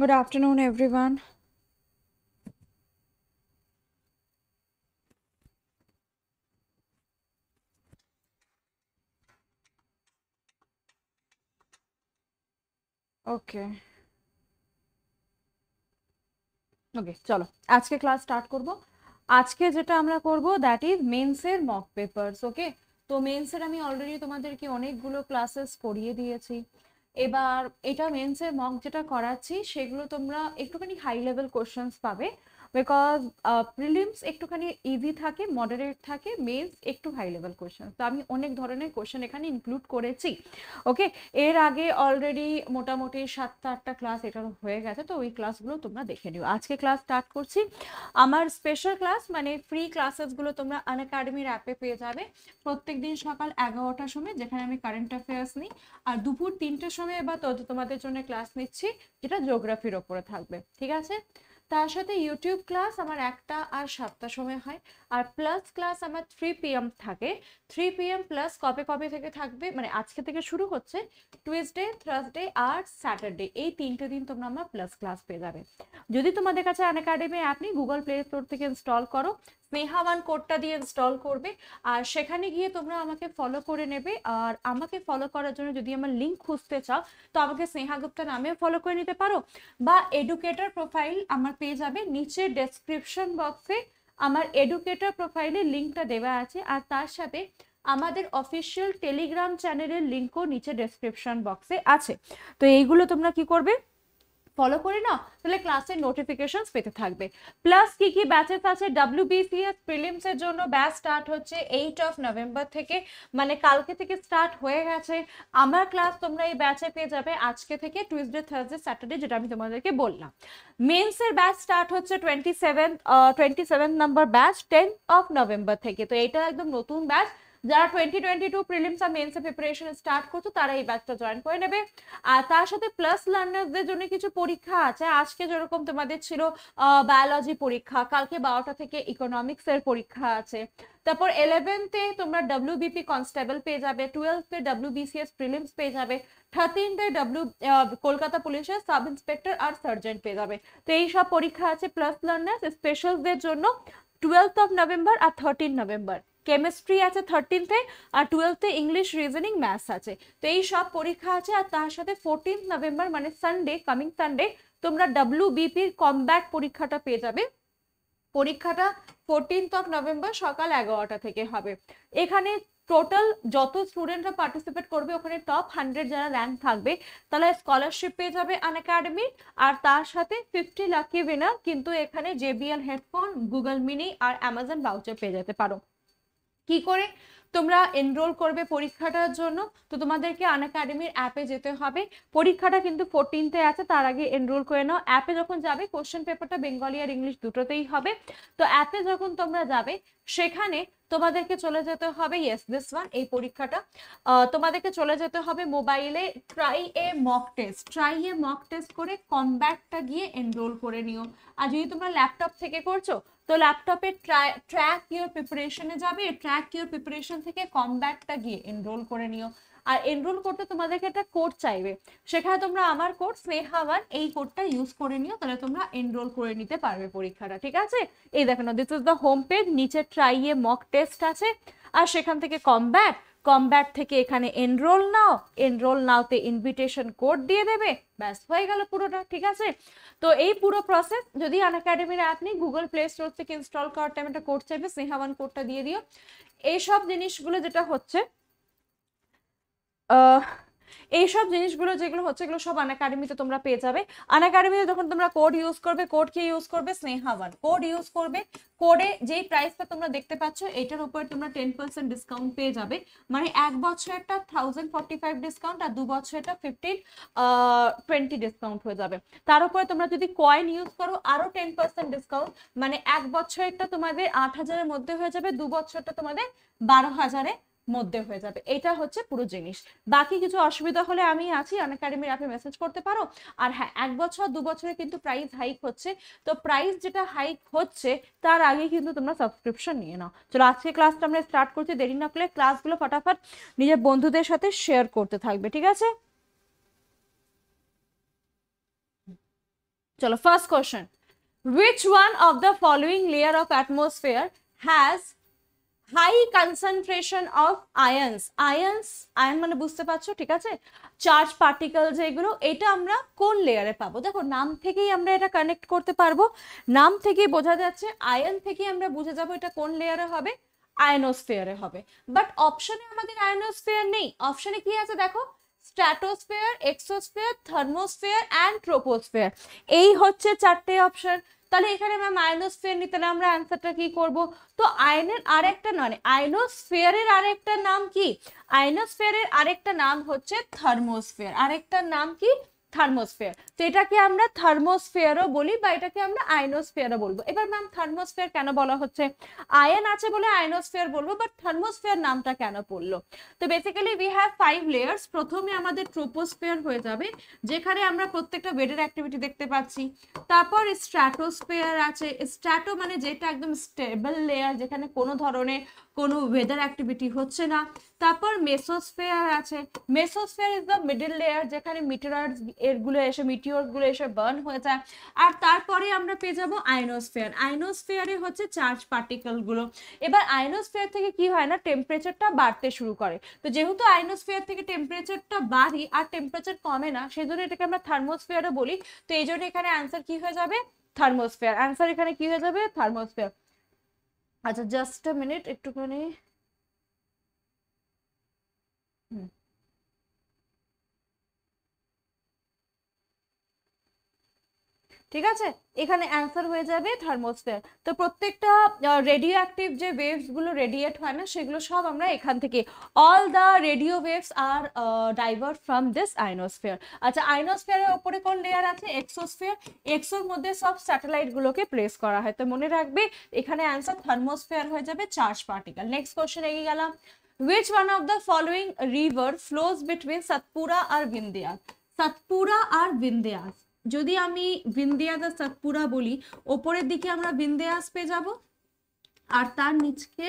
Good afternoon, everyone. Okay okay চলো আজকে class start করব আজকে যেটা আমরা করব দ্যাট ইজ মেন্সের মক পেপারস ওকে তো মেন্সের আমি অলরেডি তোমাদেরকে অনেকগুলো ক্লাসেস করিয়ে দিয়েছি এবার এটা মেন্সের মক যেটা করাচ্ছি সেগুলো তোমরা একটুখানি হাই লেভেল কোশ্চেন্স পাবে বিকজ প্রিলিমস uh, একটুখানি ইজি থাকে মডারেট থাকে মেন্স একটু হাই লেভেল কোয়েশ্চেন তো আমি অনেক ধরনের কোয়েশ্চেন এখানে ইনক্লুড করেছি ওকে এর আগে অলরেডি মোটামুটি সাতটা আটটা ক্লাস এটার হয়ে গেছে তো ওই ক্লাসগুলো তোমরা দেখে নিও আজকে ক্লাস স্টার্ট করছি আমার স্পেশাল ক্লাস মানে ফ্রি ক্লাসেসগুলো তোমরা আন একাডেমির অ্যাপে পেয়ে যাবে প্রত্যেক দিন সকাল এগারোটার সময় যেখানে আমি কারেন্ট অ্যাফেয়ার্স নিই আর দুপুর তিনটের সময় বা তোমাদের জন্য ক্লাস নিচ্ছি যেটা জিওগ্রাফির ওপরে থাকবে ঠিক আছে তার সাথে ইউটিউব ক্লাস আমার একটা আর সাতটা সময় হয় আর প্লাস ক্লাস আমার থ্রি পিএম থাকে থ্রি পিএম প্লাস কবে কবে থেকে থাকবে মানে আজকে থেকে শুরু হচ্ছে টুইসডে থার্সডে আর স্যাটারডে এই তিনটে দিন তোমরা আমার প্লাস ক্লাস পেয়ে যাবে যদি তোমাদের কাছে অ্যান অ্যাকাডেমি অ্যাপ নেই গুগল প্লে স্টোর থেকে ইনস্টল করো ওয়ান কোডটা দিয়ে ইনস্টল করবে আর সেখানে গিয়ে তোমরা আমাকে ফলো করে নেবে আর আমাকে ফলো করার জন্য যদি আমার লিঙ্ক খুঁজতে চাও তো আমাকে স্নেহা গুপ্তা নামেও ফলো করে নিতে পারো বা এডুকেটর প্রোফাইল আমার পেয়ে যাবে নিচে ডেসক্রিপশন বক্সে আমার এডুকেটর প্রোফাইলে লিঙ্কটা দেওয়া আছে আর তার সাথে আমাদের অফিসিয়াল টেলিগ্রাম চ্যানেলের লিঙ্কও নিচে ডেসক্রিপশন বক্সে আছে তো এইগুলো তোমরা কি করবে ফলো করি না তাহলে ক্লাসের নোটিফিকেশন পেতে থাকবে প্লাস কি কি ব্যাচেস আছে ডাব্লিউ বিসিএস প্রিলিমসের জন্য ব্যাচ স্টার্ট হচ্ছে এইট অফ নভেম্বর থেকে মানে কালকে থেকে স্টার্ট হয়ে গেছে আমার ক্লাস তোমরা এই ব্যাচে পেয়ে যাবে আজকে থেকে টুইসডে থার্সডে স্যাটারডে যেটা আমি তোমাদেরকে বললাম এর ব্যাচ স্টার্ট হচ্ছে twenty seven twenty seven number batch ten of November থেকে তো এটা একদম নতুন ব্যাচ যারা টোয়েন্টি টোয়েন্টি টু প্রিলিমস আর মেন্সের প্রিপারেশন স্টার্ট করছো তারা এই ব্যাচটা জয়েন করে নেবে আর তার সাথে প্লাস লার্নার্সদের জন্য কিছু পরীক্ষা আছে আজকে যেরকম তোমাদের ছিল বায়োলজি পরীক্ষা কালকে বারোটা থেকে ইকোনমিক্সের পরীক্ষা আছে তারপর ইলেভেন্থে তোমরা ডাব্লিউবিপি কনস্টেবল পেয়ে যাবে টুয়েলভে ডাব্লিউবিসিএস প্রিলিমস পেয়ে যাবে থার্টিনথে ডাব্লিউ কলকাতা পুলিশের সাব ইন্সপেক্টর আর সার্জেন্ট পেয়ে যাবে তো এই সব পরীক্ষা আছে প্লাস লার্নার্স স্পেশালদের জন্য টুয়েলভ অফ নভেম্বর আর থার্টিন নভেম্বর কেমিস্ট্রি আছে থার্টিনথে আর টুয়েলথে ইংলিশ রিজনিং ম্যাথস আছে তো এই সব পরীক্ষা আছে আর তার সাথে ফোরটিন্থ নভেম্বর মানে সানডে কামিং সানডে তোমরা ডাব্লু বিপির কমব্যাক পরীক্ষাটা পেয়ে যাবে পরীক্ষাটা ফোরটিনথ অফ নভেম্বর সকাল এগারোটা থেকে হবে এখানে টোটাল যত স্টুডেন্টরা পার্টিসিপেট করবে ওখানে টপ হান্ড্রেড যারা র্যাঙ্ক থাকবে তাহলে স্কলারশিপ পেয়ে যাবে আন একাডেমি আর তার সাথে ফিফটি লাকি উইনার কিন্তু এখানে জেবিএল হেডফোন গুগল মিনি আর অ্যামাজন ভাউচার পেয়ে যেতে পারো কি করে তোমরা এনরোল করবে পরীক্ষাটার জন্য তো তোমাদেরকে আন একাডেমির অ্যাপে যেতে হবে পরীক্ষাটা কিন্তু ফোরটিনতে আছে তার আগে এনরোল করে নাও অ্যাপে যখন যাবে কোশ্চেন পেপারটা বেঙ্গলি আর ইংলিশ দুটোতেই হবে তো অ্যাপে যখন তোমরা যাবে সেখানে তোমাদেরকে চলে যেতে হবে ইয়েস দিস ওয়ান এই পরীক্ষাটা তোমাদেরকে চলে যেতে হবে মোবাইলে try a mock test try a mock test করে কমব্যাকটা গিয়ে এনরোল করে নিও আর যদি তোমরা ল্যাপটপ থেকে করছো তো ল্যাপটপে ট্র্যাক ইউর প্রিপারেশনে যাবে ট্র্যাক ইউর প্রিপারেশন থেকে কমব্যাকটা গিয়ে এনরোল করে নিও আর এনরোল করতে তোমাদেরকে একটা কোড চাইবে সেখানে তোমরা আমার কোড স্নেহাওয়ান এই কোডটা ইউজ করে নিও তাহলে তোমরা এনরোল করে নিতে পারবে পরীক্ষাটা ঠিক আছে এই দেখো না this is the home page নিচে ট্রাইয়ে মক টেস্ট আছে আর সেখান থেকে ব্যাক কমব্যাট থেকে এখানে এনরোল নাও এনরোল নাওতে ইনভিটেশন কোড দিয়ে দেবে ব্যাস হয়ে গেল পুরোটা ঠিক আছে তো এই পুরো প্রসেস যদি আন একাডেমির আপনি গুগল প্লে স্টোর থেকে ইনস্টল করার টাইম একটা কোড চাইবে স্নেহাবান কোডটা দিয়ে দিও এইসব জিনিসগুলো যেটা হচ্ছে এইসব জিনিসগুলো যেগুলো হচ্ছে এগুলো সব আনাকাডেমিতে তোমরা পেয়ে যাবে আনাকাডেমিতে যখন তোমরা কোড ইউজ করবে কোড কি ইউজ করবে স্নেহাবান কোড ইউজ করবে কোডে যেই প্রাইসটা তোমরা দেখতে পাচ্ছ এটার উপর তোমরা টেন ডিসকাউন্ট পেয়ে যাবে মানে এক বছরেরটা থাউজেন্ড ডিসকাউন্ট আর দু বছরেরটা ফিফটিন টোয়েন্টি ডিসকাউন্ট হয়ে যাবে তার উপরে তোমরা যদি কয়েন ইউজ করো আরও টেন ডিসকাউন্ট মানে এক বছরেরটা তোমাদের আট হাজারের মধ্যে হয়ে যাবে দু বছরটা তোমাদের বারো হাজারে মধ্যে হয়ে যাবে এটা হচ্ছে পুরো জিনিস বাকি কিছু অসুবিধা হলে আমি আছি অ্যাকাডেমির অ্যাপে মেসেজ করতে পারো আর হ্যাঁ এক বছর দু বছরে কিন্তু প্রাইস হাইক হচ্ছে তো প্রাইস যেটা হাইক হচ্ছে তার আগে কিন্তু তোমরা সাবস্ক্রিপশন নিয়ে নাও চলো আজকে ক্লাসটা আমরা স্টার্ট করছি দেরি না করলে ক্লাসগুলো ফটাফট নিজের বন্ধুদের সাথে শেয়ার করতে থাকবে ঠিক আছে চলো first question which one of the following layer of atmosphere has high concentration of ions ions ion মানে বুঝতে পারছো ঠিক আছে চার্জ পার্টিকেল যেগুলো এটা আমরা কোন লেয়ারে পাবো দেখো নাম থেকেই আমরা এটা কানেক্ট করতে পারবো নাম থেকেই বোঝা যাচ্ছে আয়ন থেকে আমরা বুঝে যাবো এটা কোন লেয়ারে হবে আয়নোস্ফিয়ারে হবে বাট অপশনে আমাদের আয়নোস্ফিয়ার নেই অপশনে কি আছে দেখো stratosphere exosphere thermosphere and troposphere এই হচ্ছে চারটে অপশন তাহলে এখানে ম্যাম আয়নোস্ফিয়ার নিতে আমরা অ্যান্সারটা কি করব তো আয়নের আরেকটা নয় আয়নোস্ফিয়ারের আরেকটা নাম কি আয়নোস্ফিয়ারের আরেকটা নাম হচ্ছে থার্মোস্ফিয়ার আরেকটা নাম কি থার্মোস্ফিয়ার তো এটাকে আমরা থার্মোস্ফিয়ারও বলি বা এটাকে আমরা আয়নোস্ফিয়ারও বলবো এবার ম্যাম থার্মোস্ফিয়ার কেন বলা হচ্ছে আয়ন আছে বলে আয়নোস্ফিয়ার বলবো বাট থার্মোস্ফিয়ার নামটা কেন পড়লো তো basically we have five layers প্রথমে আমাদের ট্রোপোস্ফিয়ার হয়ে যাবে যেখানে আমরা প্রত্যেকটা বেডের অ্যাক্টিভিটি দেখতে পাচ্ছি তারপর স্ট্র্যাটোস্ফিয়ার আছে স্ট্র্যাটো মানে যেটা একদম স্টেবল লেয়ার যেখানে কোনো ধরনের কোনো ওয়েদার অ্যাক্টিভিটি হচ্ছে না তারপর মেসোসফেয়ার আছে mesosphere is the middle layer যেখানে মিটেরাইড এরগুলো এসে মিটিওরগুলো এসে বার্ন হয়ে যায় আর তারপরে আমরা পেয়ে যাবো আইনোসফেয়ার আইনোসফেয়ারে হচ্ছে চার্জ পার্টিকেলগুলো এবার আইনোসফেয়ার থেকে কি হয় না টেম্পারেচারটা বাড়তে শুরু করে তো যেহেতু আইনোসফেয়ার থেকে টেম্পারেচারটা বাড়ি আর টেম্পারেচার কমে না সেই জন্য এটাকে আমরা থার্মোসফেয়ারও বলি তো এই জন্য এখানে অ্যান্সার কি হয়ে যাবে থার্মোস্ফিয়ার অ্যান্সার এখানে কি হয়ে যাবে থার্মোস্ফিয়ার আচ্ছা জাস্ট মিনিট একটুখানি ঠিক আছে এখানে অ্যান্সার হয়ে যাবে থার্মোস্ফিয়ার তো প্রত্যেকটা রেডিও অ্যাক্টিভ যে ওয়েভসগুলো রেডিয়েট হয় না সেগুলো সব আমরা এখান থেকে অল দ্য রেডিও ওয়েভস আর ডাইভার্ট ফ্রম দিস আইনোস্ফিয়ার আচ্ছা আইনোস্ফিয়ারের ওপরে কোন লেয়ার আছে এক্সোস্ফিয়ার এক্সোর মধ্যে সব স্যাটেলাইটগুলোকে প্লেস করা হয় তো মনে রাখবে এখানে অ্যান্সার থার্মোস্ফিয়ার হয়ে যাবে চার্জ পার্টিকেল নেক্সট কোয়েশ্চেন এগিয়ে গেলাম which one of the following river flows between Satpura আর বিন্দিয়াস সাতপুরা আর বিন্দিয়াস যদি আমি বিন্দিয়া দা সাতপুরা বলি ওপরের দিকে আমরা বিন্দেয়াস পেয়ে যাব আর তার নিচকে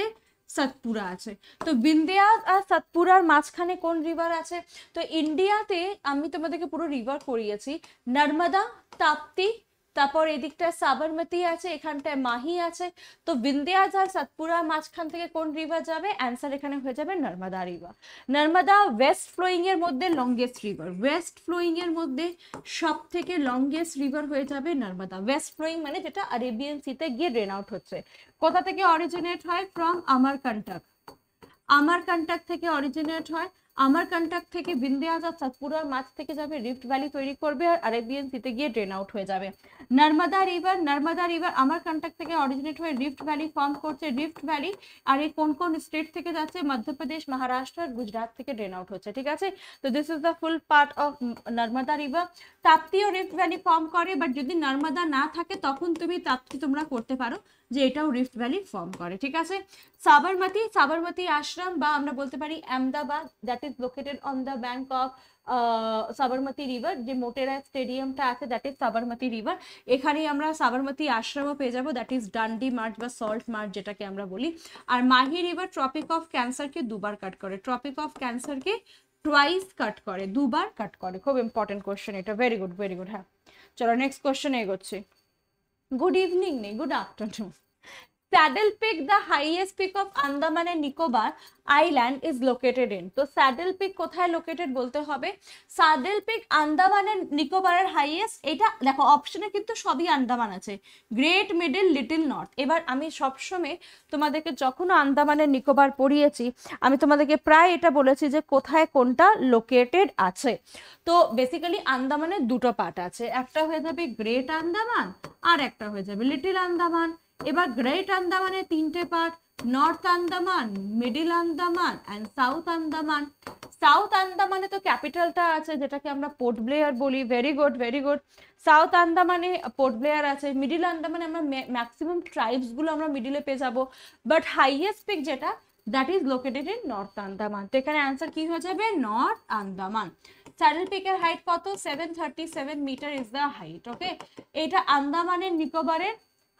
সাতপুরা আছে তো বিন্দিয়া আর সাতপুরার মাঝখানে কোন রিভার আছে তো ইন্ডিয়াতে আমি তোমাদেরকে পুরো রিভার করিয়েছি নর্মদা তাপ্তি তারপর এদিকটায় সাবরমতি আছে এখানটায় মাহি আছে তো বিন্দিয়াজ আর সাতপুরার মাঝখান থেকে কোন রিভার যাবে অ্যান্সার এখানে হয়ে যাবে Narmada river Narmada west flowing এর মধ্যে লংগেস্ট রিভার ওয়েস্ট ফ্লোয়িং এর মধ্যে সব থেকে লংগেস্ট রিভার হয়ে যাবে নর্মদা ওয়েস্ট ফ্লোয়িং মানে যেটা আরেবিয়ান সিতে গিয়ে ড্রেন আউট হচ্ছে কোথা থেকে অরিজিনেট হয় from Amarkantak Amarkantak থেকে অরিজিনেট হয় আমার কন্ট্যাক্ট থেকে বিন্দে আজাদ সাতপুরার মাছ থেকে যাবে রিফ্ট ভ্যালি তৈরি করবে আর আরেবিয়ান সিতে গিয়ে ড্রেন আউট হয়ে যাবে নর্মদা রিভার নর্মদা রিভার আমার কন্ট্যাক্ট থেকে অরিজিনেট হয়ে রিফ্ট ভ্যালি ফর্ম করছে রিফ্ট ভ্যালি আর এই কোন কোন স্টেট থেকে যাচ্ছে মধ্যপ্রদেশ মহারাষ্ট্র আর গুজরাট থেকে ড্রেন আউট হচ্ছে ঠিক আছে তো this is the full part of Narmada river তাপ্তিও রিফ্ট ভ্যালি ফর্ম করে বাট যদি নর্মদা না থাকে তখন তুমি তাপ্তি তোমরা করতে পারো যে এটাও রিফ্ট ভ্যালি ফর্ম করে ঠিক আছে সাবরমতি সাবরমতি আশ্রম বা আমরা বলতে পারি Ahmedabad that is located on the bank of Sabarmati river যে মোটেরা স্টেডিয়ামটা আছে দ্যাট ইজ সাবরমতি রিভার এখানেই আমরা সাবরমতি আশ্রমও পেয়ে যাবো দ্যাট ইজ ডান্ডি মার্চ বা সল্ট মার্চ যেটাকে আমরা বলি আর মাহি রিভার ট্রপিক অফ ক্যান্সারকে দুবার কাট করে ট্রপিক অফ ক্যান্সারকে টুয়াইস কাট করে দুবার কাট করে খুব ইম্পর্টেন্ট কোয়েশ্চেন এটা ভেরি গুড ভেরি গুড হ্যাঁ চলো নেক্সট কোয়েশ্চেন এগোচ্ছি good evening nahi good afternoon saddle peak the highest peak of আন্দামানের Nicobar island is located in তো স্যাডেল পিক কোথায় লোকেটেড বলতে হবে? স্যাডেল পিক আন্দামানের নিকোবারের হাইয়েস্ট এটা দেখো অপশনে কিন্তু সবই আন্দামান আছে। Great middle little north. এবার আমি সবসময় তোমাদেরকে যখন আন্দামানের নিকোবার পড়িয়েছি আমি তোমাদেরকে প্রায় এটা বলেছি যে কোথায় কোনটা লোকেটেড আছে। তো বেসিক্যালি আন্দামানের দুটো পার্ট আছে। একটা হয়ে যাবে গ্রেট আন্দামান আর একটা হয়ে যাবে লিটল আন্দামান। এবার গ্রেট আন্দামানের তিনটে part north Andaman middle Andaman and south Andaman south আন্দামানে তো ক্যাপিটালটা আছে যেটাকে আমরা পোর্ট ব্লেয়ার বলি very good very good south আন্দামানে পোর্ট ব্লেয়ার আছে মিডিল আন্দামানে আমরা ম্যাক্সিমাম ট্রাইবসগুলো আমরা মিডিলে পেয়ে যাবো বাট হাইয়েস্ট পিক যেটা that is located in north Andaman তো এখানে অ্যান্সার কি হয়ে যাবে নর্থ আন্দামান স্যাডেল পিকের হাইট কত seven thirty seven metre is the height ওকে এটা আন্দামানের নিকোবরের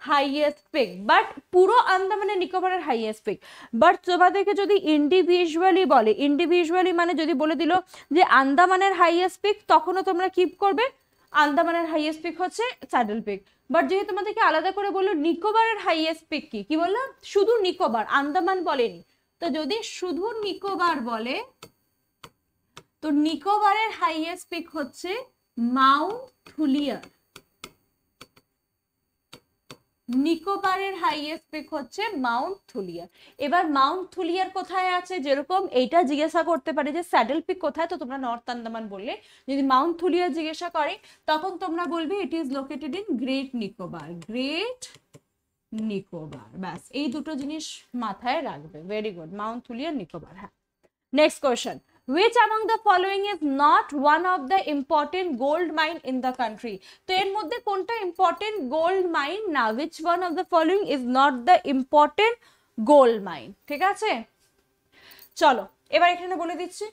হাইয়েস্ট পিক বাট পুরো আন্দামানে নিকোবরের হাইয়েস্ট পিক বাট শোভা থেকে যদি ইন্ডিভিজুয়ালি বলে ইন্ডিভিজুয়ালি মানে যদি বলে দিল যে আন্দামানের হাইয়েস্ট পিক তখনও তোমরা কিপ করবে আন্দামানের হাইয়েস্ট পিক হচ্ছে স্যাডেল পিক বাট যেহেতু তোমাদেরকে আলাদা করে বললো নিকোবরের হাইয়েস্ট পিক কি কি বললো শুধু নিকোবর আন্দামান বলেনি তো যদি শুধু নিকোবর বলে তো নিকোবরের হাইয়েস্ট পিক হচ্ছে মাউন্ট থুলিয়ার নিকোবারের হাইয়েস্ট পিক হচ্ছে মাউন্ট থুলিয়ার এবার মাউন্ট থুলিয়ার কোথায় আছে যেরকম এইটা জিজ্ঞাসা করতে পারে যে স্যাডেল পিক কোথায় তো তোমরা নর্থ আন্দামান বললে যদি মাউন্ট থুলিয়ার জিজ্ঞাসা করে তখন তোমরা বলবে it is located in great Nicobar great Nicobar ব্যাস এই দুটো জিনিস মাথায় রাখবে very good mount Thuillier Nicobar হ্যাঁ next question which among the following is not one of the important gold mine in the country তো এর মধ্যে কোনটা ইম্পর্টেন্ট গোল্ড মাইন না which one of the following is not the important gold mine ঠিক আছে চলো এবার এখানে বলে দিচ্ছি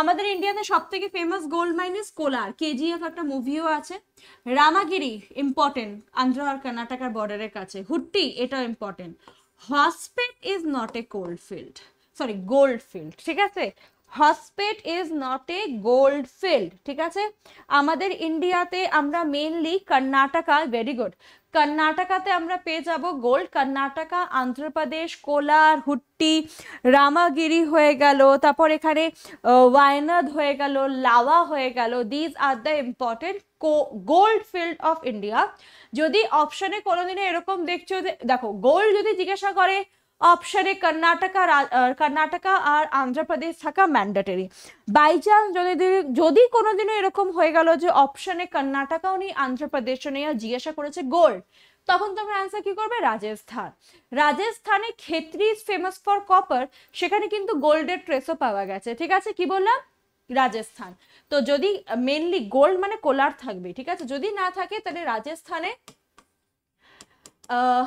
আমাদের ইন্ডিয়াতে সব থেকে famous gold mine is Kolar KGF একটা মুভিও আছে রামাগিরি ইম্পর্টেন্ট আন্ধ্র আর কর্ণাটকার বর্ডারের কাছে হুট্টি এটা important Hospet is not a cold field sorry gold field ঠিক আছে Hospet is not a gold field ঠিক আছে আমাদের ইন্ডিয়াতে আমরা মেনলি কর্ণাটকা ভেরি গুড কর্ণাটকাতে আমরা পেয়ে যাব গোল্ড কর্ণাটকা আন্ধ্রপ্রদেশ কোলার হুট্টি রামাগিরি হয়ে গেল তারপর এখানে ওয়ায়নাদ হয়ে গেল লাওয়া হয়ে গেল these are the important gold field of India যদি অপশানে কোনোদিনে এরকম দেখছো যে দেখো গোল্ড যদি জিজ্ঞাসা করে অপশানে কর্ণাটকা কর্ণাটকা আর আন্ধ্রপ্রদেশ থাকা ম্যান্ডেটরি বাই চান্স যদি যদি কোনোদিনও এরকম হয়ে গেল যে অপশানে কর্ণাটকাও নেই আন্ধ্রপ্রদেশও নেই আর জিজ্ঞাসা করেছে গোল্ড তখন তোমরা অ্যান্সার কি করবে রাজস্থান রাজস্থানে Khetri is famous for copper সেখানে কিন্তু গোল্ডের ট্রেসও পাওয়া গেছে ঠিক আছে কি বললাম রাজস্থান তো যদি মেনলি গোল্ড মানে কোলার থাকবে ঠিক আছে যদি না থাকে তাহলে রাজস্থানে আহ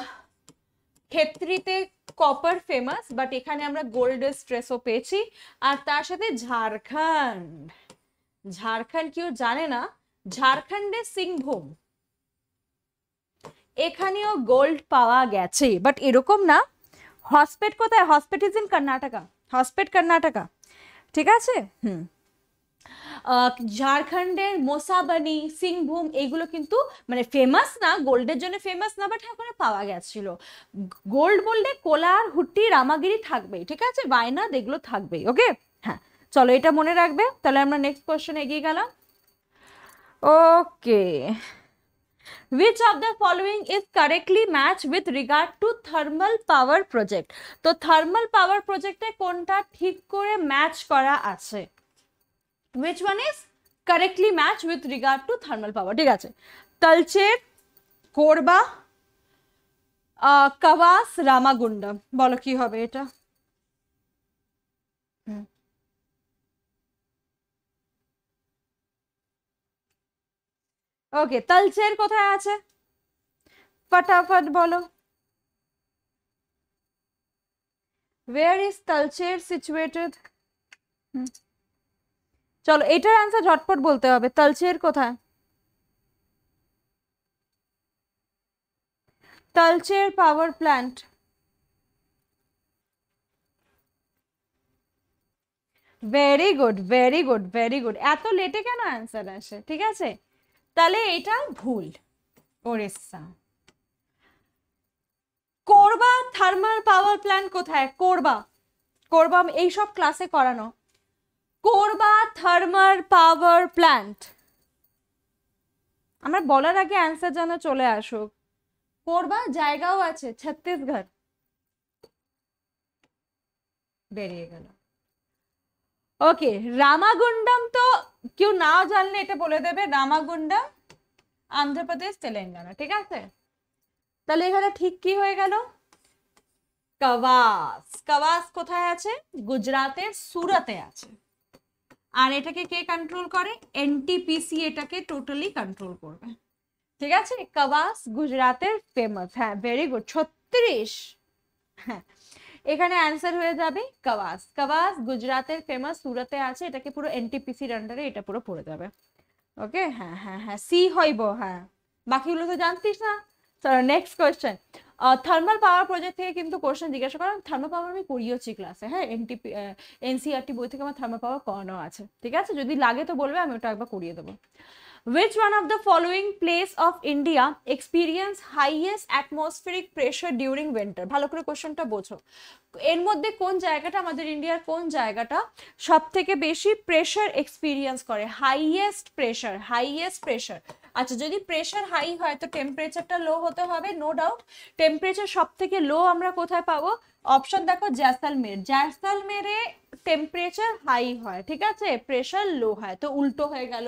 ক্ষেত্রিতে কপার ফেমাস বাট এখানে আমরা গোল্ডের স্ট্রেসও পেয়েছি আর তার সাথে ঝাড়খণ্ড ঝাড়খণ্ড কেউ জানে না ঝাড়খন্ডে সিংভূম এখানেও গোল্ড পাওয়া গেছে বাট এরকম না হসপেট কোথায় হসপেট ইজ ইন কর্ণাটকা হসপেট কর্ণাটকা ঠিক আছে হুম ঝাড়খণ্ডের মোসাবানি সিংভূম এগুলো কিন্তু মানে ফেমাস না গোল্ডের জন্য ফেমাস না বাট ঠাকুরে পাওয়া গেছিল গোল্ড বললে কোলার হুট্টি রামাগিরি থাকবেই ঠিক আছে বায়নাদ এগুলো থাকবেই ওকে হ্যাঁ চলো এটা মনে রাখবে তাহলে আমরা নেক্সট কোয়েশ্চন এগিয়ে গেলাম okay which of the following is correctly match with regard to thermal power project তো থার্মাল পাওয়ার প্রজেক্টে কোনটা ঠিক করে ম্যাচ করা আছে which one is correctly matched with regard to thermal power ঠিক আছে তালচের কোরবা কাভাস রামাগুন্ডা বলো কি হবে এটা ওকে তালচের কোথায় আছে ফটাফট বলো where is Talcher situated? Hmm. চলো এটার অ্যান্সার ঝটপট বলতে হবে তালচের কোথায় Talcher power plant very good very good very good এত লেটে কেন অ্যান্সার আসে ঠিক আছে তাহলে এটা ভুল ওরেসা কোরবা থার্মাল পাওয়ার প্ল্যান্ট কোথায় কোরবা কোরবা এইসব ক্লাসে করানো কোরবা থার্মাল পাওয়ার প্ল্যান্ট আমরা বলার আগে অ্যান্সার যেন চলে আসুক কোরবা জায়গাও আছে ছত্তিশগড় বেরিয়ে গেল ওকে রামাগুন্ডম তো কেউ নাও জানলে এটা বলে দেবে রামাগুন্ডম আন্ধ্রপ্রদেশ তেলেঙ্গানা ঠিক আছে তাহলে এখানে ঠিক কি হয়ে গেল কাবাস কাবাস কোথায় আছে গুজরাতের সুরতে আছে আর এটাকে কে কন্ট্রোল করে এনটিপিসি এটাকে টোটালি কন্ট্রোল করবে ঠিক আছে কাবাস গুজরাটের ফেমাস হ্যাঁ ভেরি গুড ছত্রিশ হ্যাঁ এখানে অ্যান্সার হয়ে যাবে কাবাস কাবাস গুজরাটের ফেমাস সুরতে আছে এটাকে পুরো এনটিপিসির আন্ডারে এটা পুরো পড়ে যাবে ওকে হ্যাঁ হ্যাঁ হ্যাঁ সি হইব হ্যাঁ বাকিগুলো তো জানতিস না next question thermal power project থেকে কিন্তু কোশ্চেন জিজ্ঞাসা করেন থার্মাল পাওয়ার আমি করিয়েছি ক্লাসে হ্যাঁ এনটিপি এনসিআরটি e বই থেকে আমার থার্মাল পাওয়ার করানো আছে ঠিক আছে যদি লাগে তো বলবে আমি ওটা একবার করিয়ে দেবো which one of the following place of India experience highest atmospheric pressure during winter ভালো করে কোশ্চেনটা বোঝো এর মধ্যে কোন জায়গাটা আমাদের ইন্ডিয়ার কোন জায়গাটা সব থেকে বেশি প্রেশার এক্সপিরিয়েন্স করে হাইয়েস্ট প্রেশার হাইয়েস্ট প্রেশার আচ্ছা যদি প্রেশার হাই হয় তো টেম্পারেচারটা লো হতে হবে নো ডাউট টেম্পারেচার সব থেকে লো আমরা কোথায় পাবো অপশন দেখো জ্যাসালমের জ্যাসালমেরে টেম্পারেচার হাই হয় ঠিক আছে প্রেশার লো হয় তো উল্টো হয়ে গেল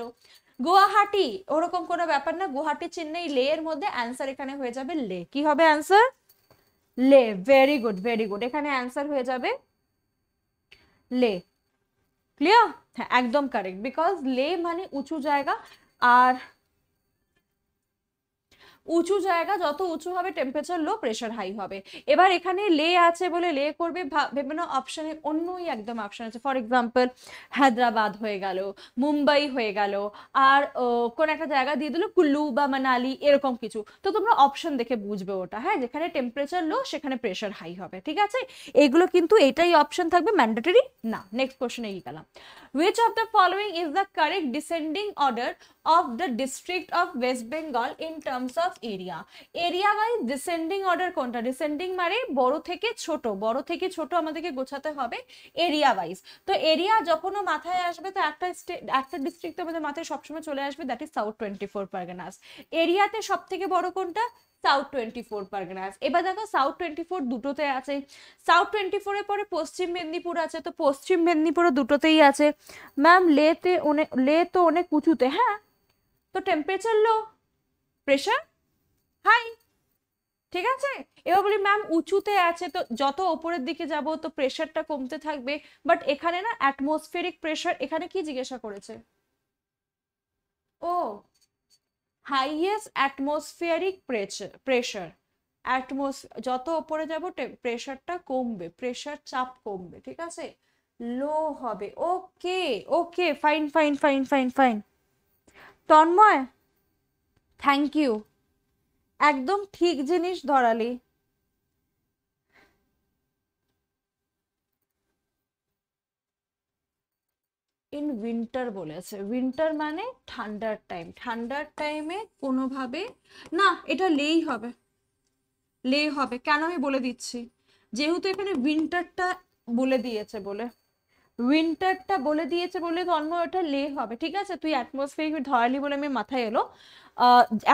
গুয়াহাটি ওরকম কোনো ব্যাপার না গুয়াহাটি চেন্নাই লে এর মধ্যে অ্যান্সার এখানে হয়ে যাবে লে কি হবে অ্যান্সার ले वेरी गुड वेरी गुड এখানে अन्सार हो जाए ले क्लियर एकदम करेक्ट बिकज ले मानी उचू জায়গা উঁচু জায়গা যত উঁচু হবে টেম্পারেচার লো প্রেশার হাই হবে এবার এখানে লে আছে বলে লে করবে বিভিন্ন অপশানে অন্যই একদম অপশান আছে ফর এক্সাম্পল হায়দ্রাবাদ হয়ে গেল মুম্বাই হয়ে গেল আর কোন একটা জায়গা দিয়ে দিল কুল্লু বা মানালি এরকম কিছু তো তোমরা অপশন দেখে বুঝবে ওটা হ্যাঁ যেখানে টেম্পারেচার লো সেখানে প্রেশার হাই হবে ঠিক আছে এগুলো কিন্তু এটাই অপশন থাকবে ম্যান্ডেটরি না নেক্সট কোশ্চেনে গেলাম which of the following is the correct descending order of the district of West Bengal in terms of area. Area wise descending order কোনটা descending মানে বড় থেকে ছোট বড় থেকে ছোট আমাদেরকে গোছাতে হবে এরিয়া ওয়াইজ তো এরিয়া যখনও মাথায় আসবে তো একটা একটা ডিস্ট্রিক্ট আমাদের মাথায় সবসময় চলে আসবে that is south twenty four Parganas এরিয়াতে সব থেকে বড় কোনটা সাউথ টোয়েন্টি ফোর পারগনাস এবার দেখো সাউথ টোয়েন্টি ফোর দুটোতে আছে সাউথ টোয়েন্টি ফোরের পরে পশ্চিম মেদিনীপুর আছে তো পশ্চিম মেদিনীপুরও দুটোতেই আছে ম্যাম লেতে অনেক লে তো অনেক উঁচুতে হ্যাঁ তো টেম্পারেচার লো প্রেশার হাই ঠিক আছে এবার বলি ম্যাম উঁচুতে আছে তো যত ওপরের দিকে যাব তো প্রেশারটা কমতে থাকবে বাট এখানে না অ্যাটমসফেরিক প্রেশার এখানে কি জিজ্ঞাসা করেছে ও highest atmospheric pressure pressure atmos যত ওপরে যাব প্রেশারটা কমবে প্রেশার চাপ কমবে ঠিক আছে লো হবে okay okay fine fine fine fine fine Tanmay thank you একদম ঠিক জিনিস ধরালি ইন উইন্টার বলেছে উইন্টার মানে ঠান্ডার টাইম ঠান্ডার টাইমে কোনোভাবে না এটা লেই হবে লে হবে কেন আমি বলে দিচ্ছি যেহেতু এখানে উইন্টারটা বলে দিয়েছে বলে উইন্টারটা বলে দিয়েছে বলে অন্য ওটা লে হবে ঠিক আছে তুই অ্যাটমসফিয়ার ধরালি বলে আমি মাথায় এলো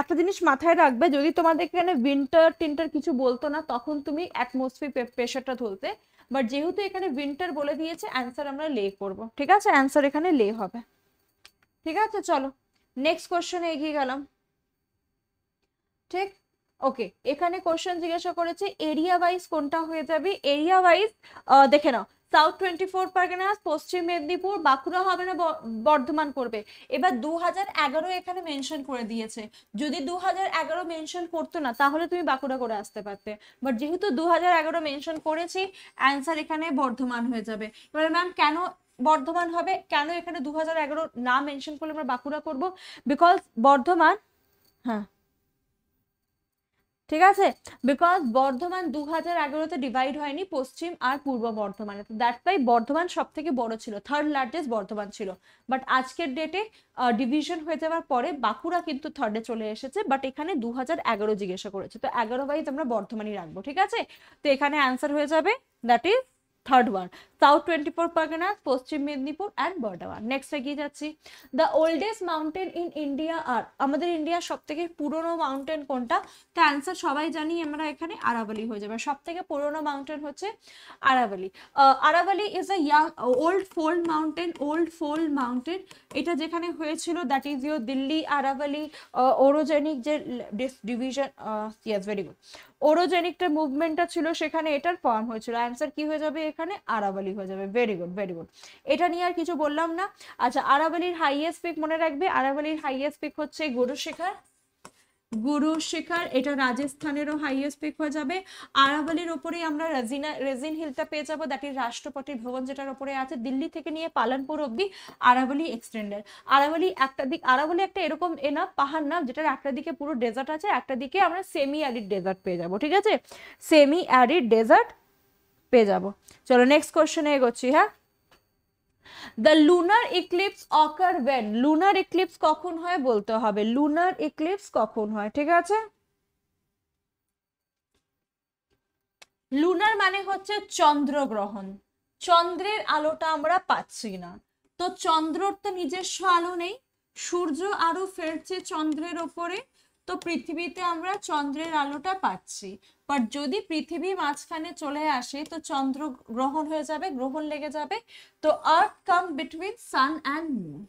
একটা জিনিস মাথায় রাখবে যদি তোমাদের এখানে উইন্টার টিন্টার কিছু বলতো না তখন তুমি অ্যাটমসফিয়ার প্রেশারটা ধরতে বাট যেহেতু এখানে উইন্টার বলে দিয়েছে অ্যান্সার আমরা লে করব ঠিক আছে অ্যান্সার এখানে লে হবে ঠিক আছে চলো নেক্সট কোয়েশ্চনে এগিয়ে গেলাম ঠিক ওকে এখানে কোশ্চেন জিজ্ঞাসা করেছে এরিয়া ওয়াইজ কোনটা হয়ে যাবে এরিয়া ওয়াইজ দেখে নাও south twenty four Parganas Paschim Medinipur Bankura হবে না বর্ধমান করবে এবার দু হাজার এখানে মেনশন করে দিয়েছে যদি দু হাজার মেনশন করতো না তাহলে তুমি বাঁকুড়া করে আসতে পারতে বাট যেহেতু দু হাজার মেনশন করেছি অ্যান্সার এখানে বর্ধমান হয়ে যাবে এবার ম্যাম কেন বর্ধমান হবে কেন এখানে দু হাজার না মেনশন করলে আমরা বাঁকুড়া করবো বিকজ বর্ধমান হ্যাঁ ঠিক আছে বিকজ বর্ধমান দু হাজার এগারোতে ডিভাইড হয়নি পশ্চিম আর পূর্ব বর্ধমানে তো দ্যাট তাই বর্ধমান সব থেকে বড় ছিল থার্ড লার্জেস্ট বর্ধমান ছিল বাট আজকের ডেটে ডিভিশন হয়ে যাওয়ার পরে বাঁকুড়া কিন্তু থার্ডে চলে এসেছে বাট এখানে দু হাজার এগারো জিজ্ঞাসা করেছে তো এগারো বাইজ আমরা বর্ধমানই রাখবো ঠিক আছে তো এখানে অ্যান্সার হয়ে যাবে that is third one south twenty four Parganas Paschim Medinipur and Bardhaman next এগিয়ে যাচ্ছি the oldest mountain in India আর আমাদের ইন্ডিয়ার সব থেকে পুরনো মাউন্টেন কোনটা তো অ্যান্সার সবাই জানি আমরা এখানে আরাবলি হয়ে যাবে সব থেকে পুরনো মাউন্টেন হচ্ছে আরাবলি আরাবলি is a young old fold mountain old fold mountain এটা যেখানে হয়েছিল দ্যাট ইজ ইউর দিল্লি আরাবলি ওরোজেনিক যে ডিভিশন ইয়াস ভেরি গুড ওরোজেনিকটা মুভমেন্টটা ছিল সেখানে এটার ফর্ম হয়েছিল অ্যান্সার কি হয়ে যাবে এখানে আরাবালি হয়ে যাবে ভেরি গুড ভেরি গুড এটা নিয়ে আর কিছু বললাম না আচ্ছা আরাবালির হাইয়েস্ট পিক মনে রাখবে আরাবালির হাইয়েস্ট পিক হচ্ছে গুরুশিখর গুরু শিখার এটা রাজস্থানেরও হাইয়েস্ট পিক হয়ে যাবে আরাবালির ওপরেই আমরা রাজিনা রেজিন হিলটা পেয়ে যাবো দ্যাট ইজ রাষ্ট্রপতির ভবন যেটার ওপরে আছে দিল্লি থেকে নিয়ে পালানপুর অব্দি আরাবালি এক্সটেন্ডেড আরাবলি একটা দিক আরাবলি একটা এরকম এনা পাহাড় না যেটার একটা দিকে পুরো ডেজার্ট আছে একটা দিকে আমরা সেমি অ্যারিড ডেজার্ট পেয়ে যাবো ঠিক আছে সেমি অ্যারিড ডেজার্ট পেয়ে যাবো চলো নেক্সট কোয়েশ্চনে এগোচ্ছি হ্যাঁ the lunar eclipse occur when lunar eclipse কখন হয় বলতে হবে লুনার ইক্লিপস কখন হয় ঠিক আছে লুনার মানে হচ্ছে চন্দ্রগ্রহণ চন্দ্রের আলোটা আমরা পাচ্ছি না তো চন্দ্রর তো নিজস্ব আলো নেই সূর্য আরো ফেলছে চন্দ্রের ওপরে তো পৃথিবীতে আমরা চন্দ্রের আলোটা পাচ্ছি বাট যদি পৃথিবী মাঝখানে চলে আসে তো চন্দ্র গ্রহণ হয়ে যাবে গ্রহণ লেগে যাবে তো earth come between sun and moon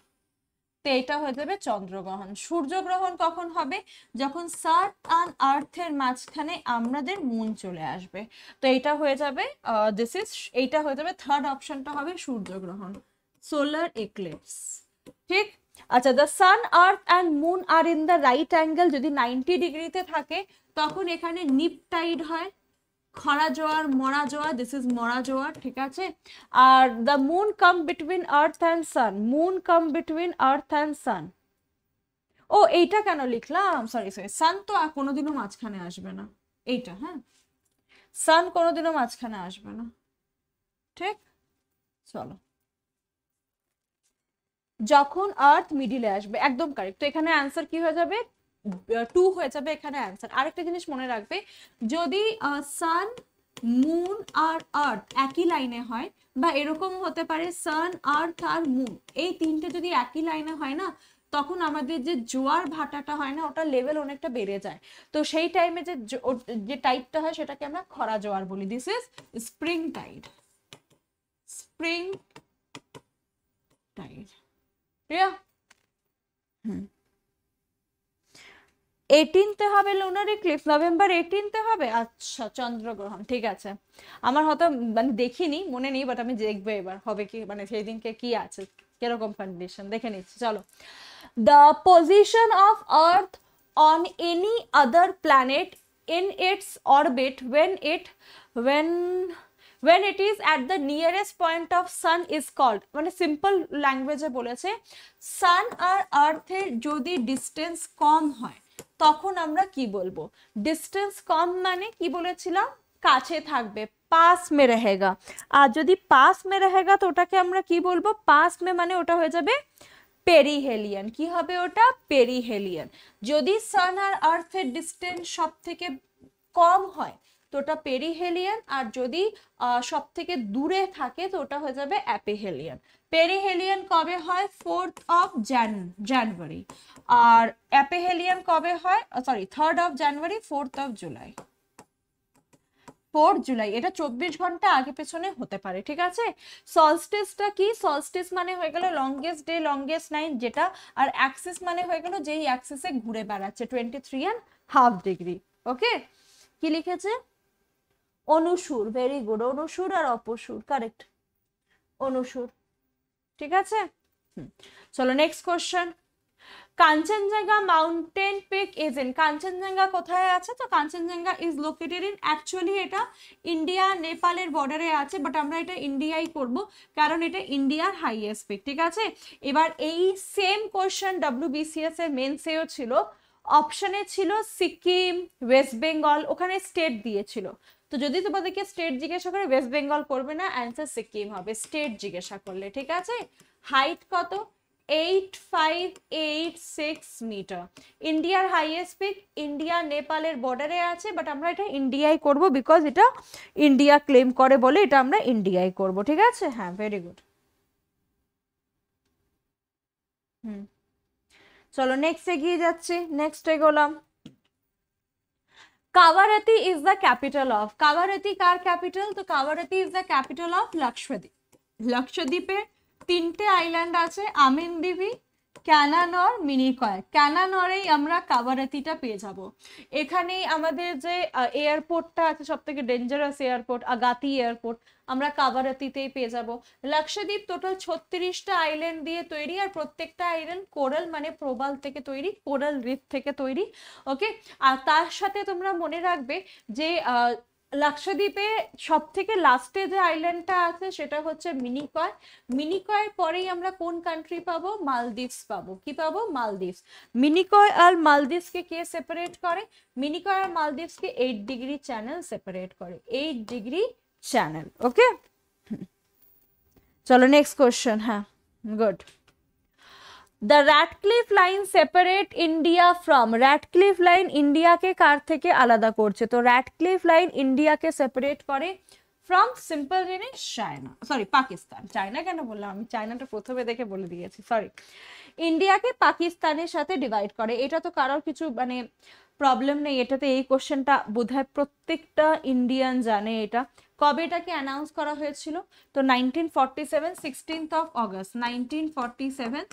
তো এটা হয়ে যাবে চন্দ্রগ্রহণ সূর্যগ্রহণ কখন হবে যখন সান আর আর্থের মাঝখানে আমাদের মুন চলে আসবে তো এটা হয়ে যাবে দিস ইজ এইটা হয়ে যাবে থার্ড অপশনটা হবে সূর্যগ্রহণ সোলার ইক্লিপস ঠিক আচ্ছা the sun earth and moon are in the right angle যদি নাইনটি ডিগ্রিতে থাকে তখন এখানে নিপটাইড হয় খরা জোয়ার মরা জোয়ার দিস ইজ মরা জোয়ার ঠিক আছে আর the moon come between earth and sun moon come between earth and sun ও এইটা কেন লিখলাম সরি সরি সান তো কোনোদিনও মাঝখানে আসবে না এইটা হ্যাঁ সান কোনোদিনও মাঝখানে আসবে না ঠিক চলো যখন আর্থ মিডিলে আসবে একদম কারেক্ট তো এখানে অ্যান্সার কি হয়ে যাবে টু হয়ে যাবে এখানে অ্যান্সার আরেকটা জিনিস মনে রাখবে যদি সান মুন আর আর্থ একই লাইনে হয় বা এরকম হতে পারে সান আর্থ আর মুন এই তিনটে যদি একই লাইনে হয় না তখন আমাদের যে জোয়ার ভাটাটা হয় না ওটা লেভেল অনেকটা বেড়ে যায় তো সেই টাইমে যে যে টাইপটা হয় সেটাকে আমরা খরা জোয়ার বলি this is spring tide spring tide Riya hmm এইটিনতে হবে লুনার ইক্লিপস নভেম্বর এইটিনতে হবে আচ্ছা চন্দ্রগ্রহণ ঠিক আছে আমার হয়তো মানে দেখিনি মনে নেই বাট আমি দেখব এবার হবে কি মানে সেই দিনকে কি আছে কিরকম কন্ডিশন দেখে নিচ্ছি চলো the position of earth on any other planet in its orbit when it when when it is at the nearest point of sun is called মানে সিম্পল ল্যাঙ্গুয়েজে বলেছে সান আর আর্থের যদি ডিস্টেন্স কম হয় তখন আমরা কি বলবো ডিস্টেন্স কম মানে কি বলেছিলাম কাছে থাকবে পাস মে রহেগা আর যদি পাস মে রহেগা তো ওটাকে আমরা কি বলবো পাস মে মানে ওটা হয়ে যাবে পেরিহেলিয়ান কি হবে ওটা পেরিহেলিয়ান যদি সান আর আর্থের ডিস্টেন্স সব থেকে কম হয় তো ওটা পেরিহেলিয়ান আর যদি সব থেকে দূরে থাকে তো ওটা হয়ে যাবে অ্যাপেহেলিয়ান পেরিহেলিয়ান কবে হয় ফোর্থ অফ জান জানুয়ারি আর অ্যাপেহেলিয়ান কবে হয় sorry third of January fourth of July four July এটা চব্বিশ ঘন্টা আগে পেছনে হতে পারে ঠিক আছে সলস্টেসটা কি সলস্টেস মানে হয়ে গেল লংগেস্ট ডে লংগেস্ট নাইট যেটা আর অ্যাক্সেস মানে হয়ে গেল যেই অ্যাক্সেসে ঘুরে বেড়াচ্ছে twenty three and half degree okay কি লিখেছে অনুসুর ভেরি গুড অনুসুর আর অপসুর কারেক্ট অনুসুর ঠিক আছে চলো next question Kanchenjunga mountain peak is in Kanchenjunga কোথায় আছে তো Kanchenjunga is located in actually এটা ইন্ডিয়া নেপালের বর্ডারে আছে বাট আমরা এটা ইন্ডিয়াই করব কারণ এটা ইন্ডিয়ার হাইয়েস্ট পিক ঠিক আছে এবার এই সেম কোয়েশ্চেন ডাব্লিউবিসিএস এর মেন সেও e ছিল অপশনে ছিল সিকিম ওয়েস্ট বেঙ্গল ওখানে স্টেট দিয়েছিল তো যদি তোমাদেরকে স্টেট জিজ্ঞাসা করে ওয়েস্ট বেঙ্গল করবে না অ্যান্সার সিকিম হবে স্টেট জিজ্ঞাসা করলে ঠিক আছে হাইট কত eight five eight six metre ইন্ডিয়ার হাইয়েস্ট পিক ইন্ডিয়া নেপালের বর্ডারে আছে বাট আমরা এটা ইন্ডিয়ায় করব বিকজ এটা ইন্ডিয়া ক্লেম করে বলে এটা আমরা ইন্ডিয়ায় করব ঠিক আছে হ্যাঁ ভেরি গুড হুম চলো নেক্সট এগিয়ে যাচ্ছি নেক্সট এগোলাম Kavarati is the capital of Kavarati কার ক্যাপিটাল তো Kavaratti is the capital of Lakshadweep লাক্ষদ্বীপে তিনটে আইল্যান্ড আছে আমিন দ্বীপই ক্যানানর মিনি কয়েক ক্যানানরেই আমরা কাবারাতিটা পেয়ে যাব এখানেই আমাদের যে এয়ারপোর্টটা আছে সব থেকে ডেঞ্জারাস এয়ারপোর্ট আগাতি এয়ারপোর্ট আমরা কাবারাতিতেই পেয়ে যাব লাক্ষাদ্বীপ টোটাল ছত্রিশটা আইল্যান্ড দিয়ে তৈরি আর প্রত্যেকটা আইল্যান্ড কোরাল মানে প্রবাল থেকে তৈরি কোরাল রিফ থেকে তৈরি ওকে আর তার সাথে তোমরা মনে রাখবে যে লাক্ষদ্বীপে সব থেকে লাস্টে যে আইল্যান্ডটা আছে সেটা হচ্ছে মিনিকয় মিনিকয়ের পরেই আমরা কোন কান্ট্রি পাবো মালদ্বীপস পাবো কি পাবো মালদ্বীপস মিনিকয় আর মালদ্বীপসকে কে সেপারেট করে মিনিকয় আর মালদ্বীপসকে এইট ডিগ্রি চ্যানেল সেপারেট করে এইট ডিগ্রি চ্যানেল ওকে চলো নেক্সট কোয়েশ্চেন হ্যাঁ good the Radcliffe line separate India from Radcliffe line ইন্ডিয়াকে কার থেকে আলাদা করছে তো র্যাটক্লিফ লাইন ইন্ডিয়াকে সেপারেট করে ফ্রম সিম্পল জিনিস চায়না সরি পাকিস্তান চায়না কেন বললাম আমি চায়নাটা প্রথমে দেখে বলে দিয়েছি সরি ইন্ডিয়াকে পাকিস্তানের সাথে ডিভাইড করে এটা তো কারোর কিছু মানে প্রবলেম নেই এটাতে এই কোশ্চেনটা বোধহয় প্রত্যেকটা ইন্ডিয়ান জানে এটা কবে এটাকে অ্যানাউন্স করা হয়েছিল তো nineteen forty seven sixteenth of August nineteen forty seven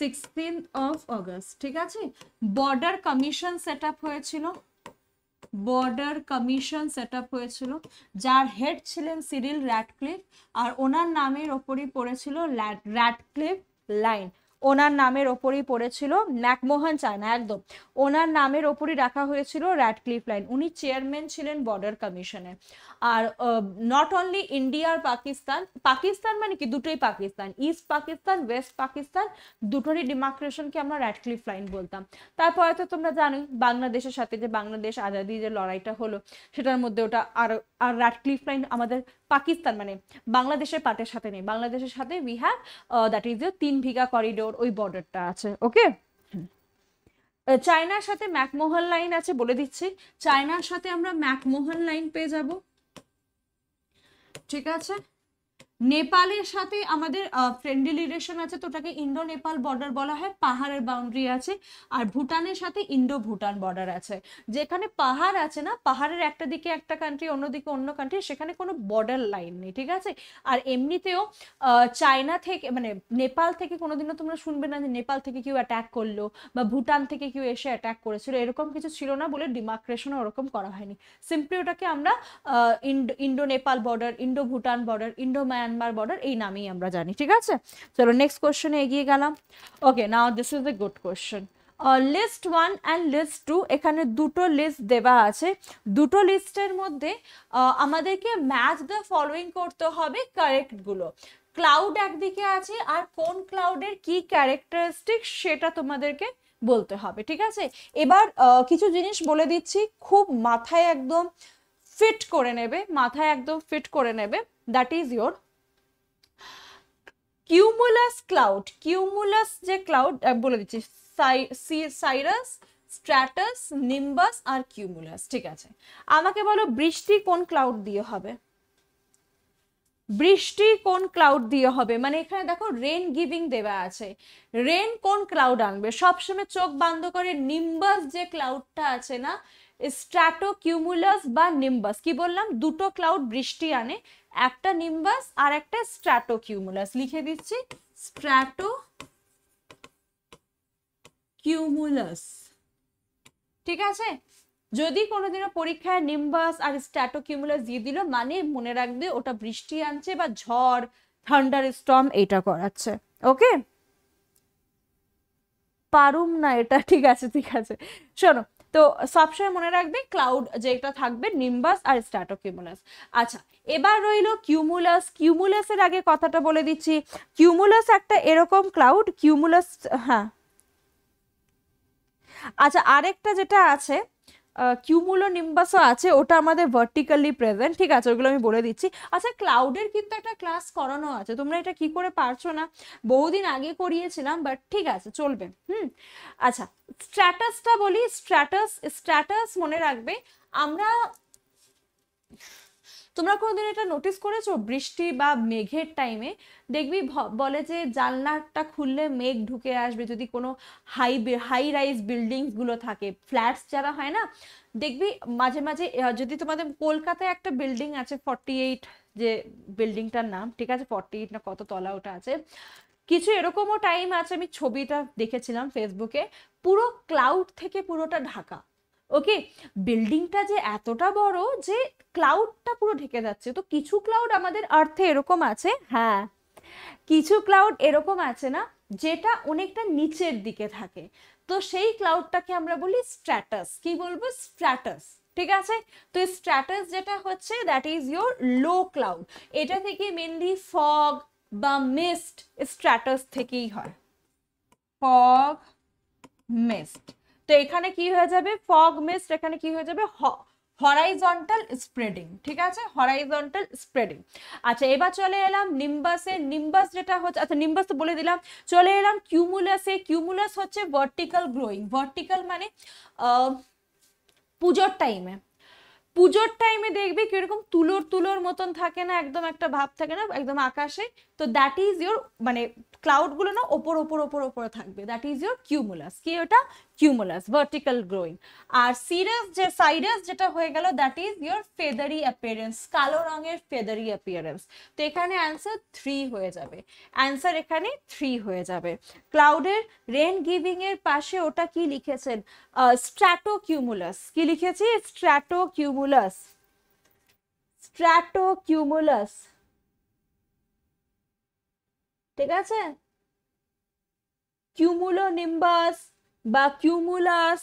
sixteen of August ঠিক আছে বর্ডার কমিশন সেট হয়েছিল বর্ডার কমিশন সেট হয়েছিল যার হেড ছিলেন সিরিল র্যাটক্লিফ আর ওনার নামের ওপরই পড়েছিল র্যাটক্লিফ লাইন ওনার নামের ওপরই পড়েছিল ম্যাকমোহন চায়না একদম ওনার নামের ওপরই রাখা হয়েছিল ক্লিফ লাইন উনি চেয়ারম্যান ছিলেন বর্ডার কমিশনে আর নট অনলি ইন্ডিয়া আর পাকিস্তান পাকিস্তান মানে কি দুটোই পাকিস্তান ইস্ট পাকিস্তান ওয়েস্ট পাকিস্তান দুটোরই ডিমার্কেশনকে আমরা ক্লিফ লাইন বলতাম তারপরে তো তোমরা জানোই বাংলাদেশের সাথে যে বাংলাদেশ আজাদি যে লড়াইটা হলো সেটার মধ্যে ওটা আর আর ক্লিফ লাইন আমাদের পাকিস্তান মানে বাংলাদেশের পার্টের সাথে নেই বাংলাদেশের সাথে উই হ্যাভ দ্যাট ইজ তিন ভিগা করিডোর ওই বর্ডারটা আছে ওকে চায়নার uh, সাথে ম্যাকমোহন লাইন আছে বলে দিচ্ছি চায়নার সাথে আমরা ম্যাকমোহন লাইন পেয়ে যাব ঠিক আছে নেপালের সাথে আমাদের ফ্রেন্ডলি রিলেশন আছে তো ওটাকে ইন্ডো নেপাল বর্ডার বলা হয় পাহাড়ের বাউন্ডারি আছে আর ভুটানের সাথে ইন্ডো ভুটান বর্ডার আছে যেখানে পাহাড় আছে না পাহাড়ের একটা দিকে একটা কান্ট্রি অন্যদিকে অন্য কান্ট্রি সেখানে কোনো বর্ডার লাইন নেই ঠিক আছে আর এমনিতেও চায়না থেকে মানে নেপাল থেকে কোনোদিনও তোমরা শুনবে না যে নেপাল থেকে কেউ অ্যাট্যাক করলো বা ভুটান থেকে কেউ এসে অ্যাট্যাক করেছিল এরকম কিছু ছিল না বলে ডিমার্ক্রেশনও ওরকম করা হয়নি সিম্পলি ওটাকে আমরা Indo Indo Nepal border Indo Bhutan border Indo ম্যান মায়ানমার বর্ডার এই নামেই আমরা জানি ঠিক আছে চলো নেক্সট কোশ্চেনে এগিয়ে গেলাম okay now this is a good question list one and list two এখানে দুটো লিস্ট দেওয়া আছে দুটো লিস্টের মধ্যে uh, আমাদেরকে ম্যাচ দ্য ফলোয়িং করতে হবে কারেক্টগুলো ক্লাউড একদিকে আছে আর কোন ক্লাউডের কি ক্যারেক্টারিস্টিক সেটা তোমাদেরকে বলতে হবে ঠিক আছে এবার uh, কিছু জিনিস বলে দিচ্ছি খুব মাথায় একদম ফিট করে নেবে মাথায় একদম ফিট করে নেবে that is your cumulus cloud cumulus যে ক্লাউড বলে দিচ্ছি সাইরাস স্ট্র্যাটাস নিম্বাস আর কিউমুলাস ঠিক আছে আমাকে বলো বৃষ্টি কোন ক্লাউড দিয়ে হবে বৃষ্টি কোন ক্লাউড দিয়ে হবে মানে এখানে দেখো রেন গিভিং দেওয়া আছে রেন কোন ক্লাউড আনবে সবসময় চোখ বন্ধ করে নিম্বাস যে ক্লাউডটা আছে না স্ট্র্যাটোকিউমুলাস কিউমুলাস বা নিম্বাস কি বললাম দুটো ক্লাউড বৃষ্টি আনে একটা নিম্বাস আর একটা স্ট্র্যাটোকিউমুলাস কিউমুলাস লিখে দিচ্ছি স্ট্র্যাটো কিউমুলাস ঠিক আছে যদি কোনোদিনও পরীক্ষায় নিম্বাস আর স্ট্র্যাটোকিউমুলাস কিউমুলাস দিয়ে দিল মানে মনে রাখবে ওটা বৃষ্টি আনছে বা ঝড় থান্ডার স্টর্ম এটা করাচ্ছে ওকে পারুম না এটা ঠিক আছে ঠিক আছে শোনো তো সবসময় মনে রাখবে ক্লাউড যেটা থাকবে নিম্বাস আর স্ট্যাটোকিউমুলাস আচ্ছা এবার রইল কিউমুলাস কিউমুলাসের আগে কথাটা বলে দিচ্ছি কিউমুলাস একটা এরকম ক্লাউড কিউমুলাস হ্যাঁ আচ্ছা আরেকটা যেটা আছে কিউমুলো নিম্বাসও আছে ওটা আমাদের ভার্টিক্যালি প্রেজেন্ট ঠিক আছে ওগুলো আমি বলে দিচ্ছি আচ্ছা ক্লাউডের কিন্তু একটা ক্লাস করানো আছে তোমরা এটা কি করে পারছো না বহুদিন আগে করিয়েছিলাম বাট ঠিক আছে চলবে হুম আচ্ছা স্ট্র্যাটাসটা বলি স্ট্র্যাটাস স্ট্র্যাটাস মনে রাখবে আমরা তোমরা কোনোদিন এটা নোটিস করেছো বৃষ্টি বা মেঘের টাইমে দেখবি বলে যে জানলাটা খুললে মেঘ ঢুকে আসবে যদি কোনো হাই হাই রাইজ বিল্ডিংসগুলো থাকে ফ্ল্যাটস যারা হয় না দেখবি মাঝে মাঝে যদি তোমাদের কলকাতায় একটা বিল্ডিং আছে ফর্টি এইট যে বিল্ডিংটার নাম ঠিক আছে ফর্টি এইট না কত তলা ওটা আছে কিছু এরকমও টাইম আছে আমি ছবিটা দেখেছিলাম ফেসবুকে পুরো ক্লাউড থেকে পুরোটা ঢাকা ওকে বিল্ডিংটা যে এতটা বড় যে ক্লাউডটা পুরো ঢেকে যাচ্ছে তো কিছু ক্লাউড আমাদের আর্থে এরকম আছে হ্যাঁ কিছু ক্লাউড এরকম আছে না যেটা অনেকটা নিচের দিকে থাকে তো সেই ক্লাউডটাকে আমরা বলি স্ট্র্যাটাস কি বলবো স্ট্র্যাটাস ঠিক আছে তো স্ট্র্যাটাস যেটা হচ্ছে that is your low cloud এটা থেকে মেনলি ফগ বা মিস্ট স্ট্র্যাটাস থেকেই হয় ফগ মিস্ট তো এখানে কি হয়ে যাবে ফগ মিস্ট এখানে কি হয়ে যাবে হরাইজন্টাল স্প্রেডিং ঠিক আছে হরাইজন্টাল স্প্রেডিং আচ্ছা এবার চলে এলাম নিম্বাসে নিম্বাস যেটা হচ্ছে আচ্ছা নিম্বাস তো বলে দিলাম চলে এলাম কিউমুলাসে কিউমুলাস হচ্ছে ভার্টিক্যাল গ্রোয়িং ভার্টিক্যাল মানে পুজোর টাইমে পুজোর টাইমে দেখবি কিরকম তুলোর তুলোর মতন থাকে না একদম একটা ভাব থাকে না একদম আকাশে তো দ্যাট ইজ ইউর মানে ক্লাউডগুলো না ওপর ওপর ওপর ওপরে থাকবে দ্যাট ইজ ইউর কিউমুলাস কি ওটা কিউমুলাস ভার্টিক্যাল গ্রোয়িং আর সিরাস যে সাইরাস যেটা হয়ে গেল that is your feathery appearance কালো রঙের ফেদারি অ্যাপিয়ারেন্স তো এখানে অ্যান্সার থ্রি হয়ে যাবে অ্যান্সার এখানে থ্রি হয়ে যাবে ক্লাউডের রেন গিভিং এর পাশে ওটা কি লিখেছেন স্ট্র্যাটো কিউমুলাস কি লিখেছি স্ট্র্যাটো কিউমুলাস স্ট্র্যাটো কিউমুলাস ঠিক আছে কিউমুলো নিম্বাস বা কিউমুলাস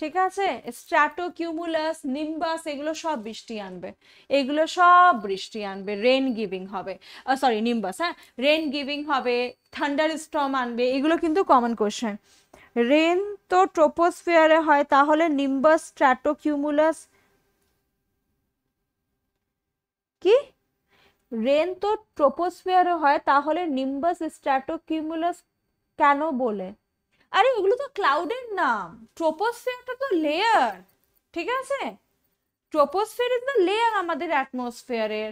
ঠিক আছে স্ট্রাটো কিউমুলাস নিম্বাস এগুলো সব বৃষ্টি আনবে এগুলো সব বৃষ্টি আনবে রেন গিভিং হবে সরি নিম্বাস হ্যাঁ রেন গিভিং হবে থান্ডার স্টম আনবে এগুলো কিন্তু কমন কোশ্চেন রেন তো ট্রোপোসফিয়ারে হয় তাহলে নিম্বাস স্ট্রাটো কিউমুলাস কি রেন তো ট্রোপোসফিয়ারে হয় তাহলে নিম্বাস স্ট্রাটো কিউমুলাস কেন বলে আরে ওগুলো তো ক্লাউডের নাম ট্রোপোসফিয়ারটা তো লেয়ার ঠিক আছে ট্রোপোসফিয়ার ইজ দ্য লেয়ার আমাদের অ্যাটমসফিয়ারের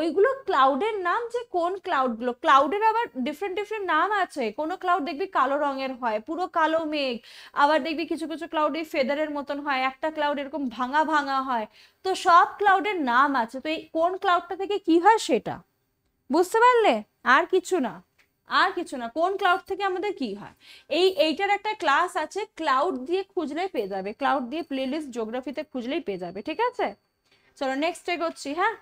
ওইগুলো ক্লাউডের নাম যে কোন ক্লাউডগুলো ক্লাউডের আবার ডিফারেন্ট ডিফারেন্ট নাম আছে কোনো ক্লাউড দেখবি কালো রঙের হয় পুরো কালো মেঘ আবার দেখবি কিছু কিছু ক্লাউড এই ফেদারের মতন হয় একটা ক্লাউড এরকম ভাঙা ভাঙা হয় তো সব ক্লাউডের নাম আছে তো এই কোন ক্লাউডটা থেকে কি হয় সেটা বুঝতে পারলে আর কিছু না আর কিছু না কোন ক্লাউড থেকে আমাদের কি হয় এই এইটার একটা ক্লাস আছে ক্লাউড দিয়ে খুঁজলে পেয়ে যাবে ক্লাউড দিয়ে প্লেলিস্ট জিওগ্রাফিতে খুঁজলেই পেয়ে যাবে ঠিক আছে চলো নেক্সট এগোচ্ছি হ্যাঁ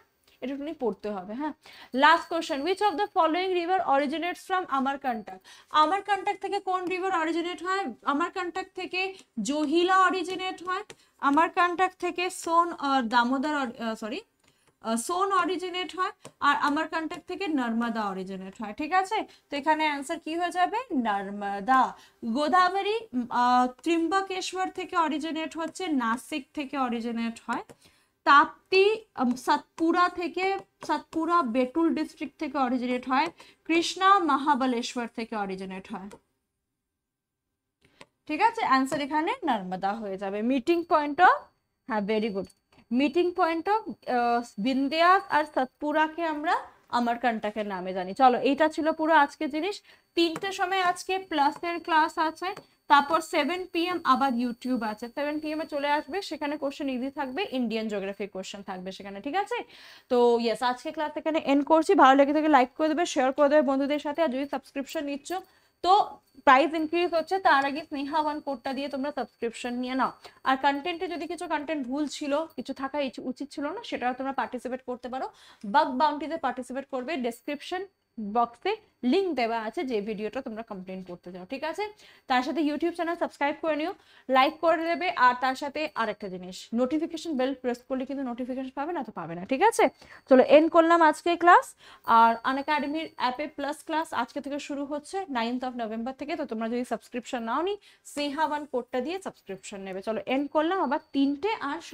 এটুকুনি পড়তে হবে হ্যাঁ last question which of the following river originate from Amarkantak Amarkantak থেকে কোন রিভার অরিজিনেট হয় আমার কন্টাক্ট থেকে জহিলা অরিজিনেট হয় আমার কন্টাক্ট থেকে সোন দামোদর সরি সোন অরিজিনেট হয় আর আমার কন্ট্যাক্ট থেকে নর্মদা অরিজিনেট হয় ঠিক আছে তো এখানে অ্যান্সার কি হয়ে যাবে নর্মদা গোদাবরি ত্রিম্বকেশ্বর থেকে অরিজিনেট হচ্ছে নাসিক থেকে অরিজিনেট হয় তাপ্তি সাতপুরা থেকে সাতপুরা বেটুল ডিস্ট্রিক্ট থেকে অরিজিনেট হয় কৃষ্ণা মহাবলেশ্বর থেকে অরিজিনেট হয় ঠিক আছে অ্যান্সার এখানে নর্মদা হয়ে যাবে মিটিং পয়েন্ট অফ হ্যাঁ very good meeting point of Vindhyas আর সৎপুরাকে আমরা আমার কন্টাকের নামে জানি চলো এটা ছিল পুরো আজকে জিনিস তিনটে সময় আজকে প্লাসের ক্লাস আছে তারপর সেভেন পিএম আবার ইউটিউব আছে সেভেন এম এ চলে আসবে সেখানে কোশ্চেন ইজি থাকবে ইন্ডিয়ান জিওগ্রাফি কোশ্চেন থাকবে সেখানে ঠিক আছে তো ইয়েস আজকে ক্লাস এখানে এন্ড করছি ভালো লেগে থাকে লাইক করে দেবে শেয়ার করে দেবে বন্ধুদের সাথে আর যদি সাবস্ক্রিপশন নিচ্ছ তো প্রাইস ইনক্রিজ হচ্ছে তার আগে স্নেহা ওয়ান কোডটা দিয়ে তোমরা সাবস্ক্রিপশন নিয়ে নাও আর কন্টেন্টে যদি কিছু কন্টেন্ট ভুল ছিল কিছু থাকা উচিত ছিল না সেটাও তোমরা পার্টিসিপেট করতে পারো বাগ বাউন্টিতে পার্টিসিপেট করবে ডেসক্রিপশন বক্সে লিঙ্ক দেওয়া আছে যে ভিডিওটা তোমরা কমপ্লেন করতে চাও ঠিক আছে তার সাথে ইউটিউব চ্যানেল সাবস্ক্রাইব করে নিও লাইক করে দেবে আর তার সাথে আরেকটা জিনিস নোটিফিকেশন বেল প্রেস করলে কিন্তু নোটিফিকেশন পাবে না তো পাবে না ঠিক আছে চলো এন্ড করলাম আজকে ক্লাস আর আন অ্যাপে প্লাস ক্লাস আজকে থেকে শুরু হচ্ছে নাইনথ অফ নভেম্বর থেকে তো তোমরা যদি সাবস্ক্রিপশন নাও নি স্নেহা ওয়ান কোডটা দিয়ে সাবস্ক্রিপশন নেবে চলো এন্ড করলাম আবার তিনটে আর